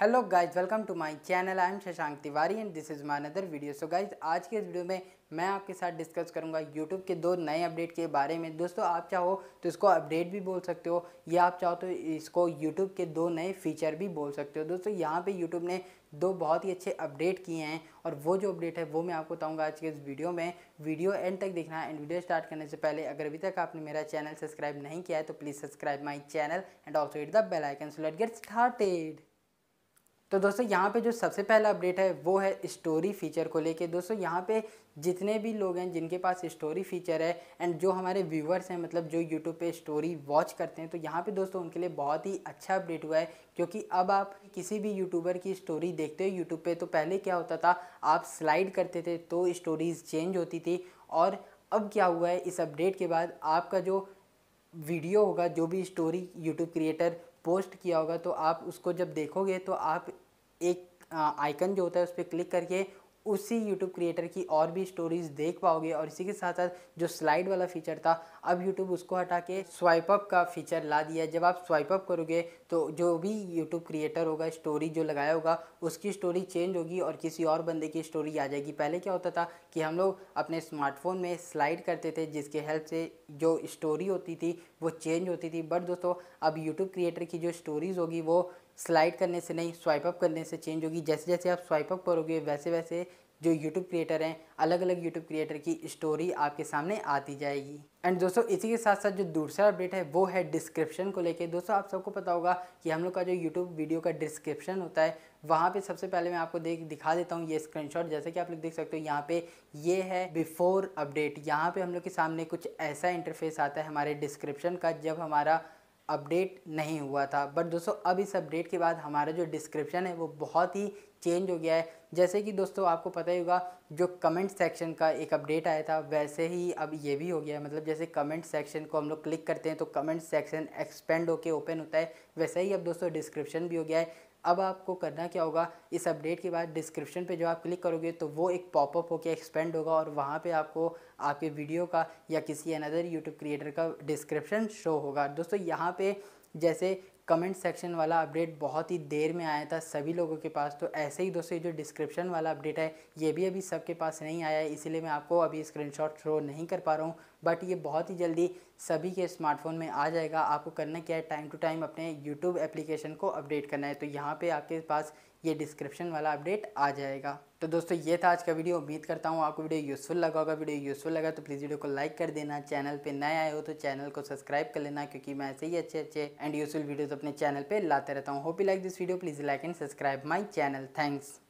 hello guys welcome to my channel I am Shashank Tiwari and this is my another video so guys आज के इस video में मैं आपके साथ डिस्कस करूंगा यूट्यूब के दो नए अपडेट के बारे में दोस्तों आप चाहो तो इसको अपडेट भी बोल सकते हो या आप चाहो तो इसको यूट्यूब के दो नए फीचर भी बोल सकते हो दोस्तों यहाँ पर यूट्यूब ने दो बहुत ही अच्छे अपडेट किए हैं और वो जो अपडेट है वो मैं आपको बताऊँगा आज के इस वीडियो में वीडियो एंड तक देखना एंड वीडियो स्टार्ट करने से पहले अगर अभी तक आपने मेरा चैनल सब्सक्राइब नहीं किया है तो please subscribe my channel and also it the bell icon so let get started तो दोस्तों यहाँ पे जो सबसे पहला अपडेट है वो है स्टोरी फीचर को लेके दोस्तों यहाँ पे जितने भी लोग हैं जिनके पास स्टोरी फीचर है एंड जो हमारे व्यूवर्स हैं मतलब जो यूट्यूब पे स्टोरी वॉच करते हैं तो यहाँ पे दोस्तों उनके लिए बहुत ही अच्छा अपडेट हुआ है क्योंकि अब आप किसी भी यूट्यूबर की स्टोरी देखते हो यूट्यूब पर तो पहले क्या होता था आप स्लाइड करते थे तो स्टोरीज़ चेंज होती थी और अब क्या हुआ है इस अपडेट के बाद आपका जो वीडियो होगा जो भी स्टोरी यूट्यूब क्रिएटर पोस्ट किया होगा तो आप उसको जब देखोगे तो आप एक आइकन जो होता है उस पर क्लिक करके उसी यूट्यूब क्रिएटर की और भी स्टोरीज देख पाओगे और इसी के साथ साथ जो स्लाइड वाला फीचर था अब यूट्यूब उसको हटा के स्वाइप अप का फीचर ला दिया जब आप स्वाइप अप करोगे तो जो भी यूट्यूब क्रिएटर होगा स्टोरी जो लगाया होगा उसकी स्टोरी चेंज होगी और किसी और बंदे की स्टोरी आ जाएगी पहले क्या होता था कि हम लोग अपने स्मार्टफोन में स्लाइड करते थे जिसके हेल्प से जो स्टोरी होती थी वो चेंज होती थी बट दोस्तों अब यूट्यूब क्रिएटर की जो स्टोरीज़ होगी वो स्लाइड करने से नहीं स्वाइप अप करने से चेंज होगी जैसे जैसे आप स्वाइप अप करोगे वैसे वैसे जो यूट्यूब क्रिएटर हैं अलग अलग यूट्यूब क्रिएटर की स्टोरी आपके सामने आती जाएगी एंड दोस्तों इसी के साथ साथ जो दूसरा अपडेट है वो है डिस्क्रिप्शन को लेके दोस्तों आप सबको पता होगा कि हम लोग का जो यूट्यूब वीडियो का डिस्क्रिप्शन होता है वहाँ पे सबसे पहले मैं आपको देख दिखा देता हूँ ये स्क्रीनशॉट जैसे कि आप लोग देख सकते हो यहाँ पे ये है बिफोर अपडेट यहाँ पे हम लोग के सामने कुछ ऐसा इंटरफेस आता है हमारे डिस्क्रिप्शन का जब हमारा अपडेट नहीं हुआ था बट दोस्तों अब इस अपडेट के बाद हमारा जो डिस्क्रिप्शन है वो बहुत ही चेंज हो गया है जैसे कि दोस्तों आपको पता ही होगा जो कमेंट सेक्शन का एक अपडेट आया था वैसे ही अब ये भी हो गया है मतलब जैसे कमेंट सेक्शन को हम लोग क्लिक करते हैं तो कमेंट सेक्शन एक्सपेंड होकर ओपन होता है वैसे ही अब दोस्तों डिस्क्रिप्शन भी हो गया है अब आपको करना क्या होगा इस अपडेट के बाद डिस्क्रिप्शन पे जो आप क्लिक करोगे तो वो एक पॉपअप होकर एक्सपेंड होगा और वहाँ पे आपको आपके वीडियो का या किसी अनदर यूट्यूब क्रिएटर का डिस्क्रिप्शन शो होगा दोस्तों यहाँ पे जैसे कमेंट सेक्शन वाला अपडेट बहुत ही देर में आया था सभी लोगों के पास तो ऐसे ही दोस्तों ये जो डिस्क्रिप्शन वाला अपडेट है ये भी अभी सबके पास नहीं आया है इसीलिए मैं आपको अभी स्क्रीनशॉट शो नहीं कर पा रहा हूँ बट ये बहुत ही जल्दी सभी के स्मार्टफोन में आ जाएगा आपको करना क्या है टाइम टू टाइम अपने यूट्यूब एप्लीकेशन को अपडेट करना है तो यहाँ पर आपके पास ये डिस्क्रिप्शन वाला अपडेट आ जाएगा तो दोस्तों ये था आज का वीडियो उम्मीद करता हूँ आपको वीडियो यूज़फुल लगा होगा वीडियो यूज़फुल लगा तो प्लीज़ वीडियो को लाइक कर देना चैनल पे नए आए हो तो चैनल को सब्सक्राइब कर लेना क्योंकि मैं ऐसे ही अच्छे अच्छे एंड यूज़फुल वीडियोस अपने चैनल पे लाते रहता हूँ hope you like this video please like and subscribe my channel thanks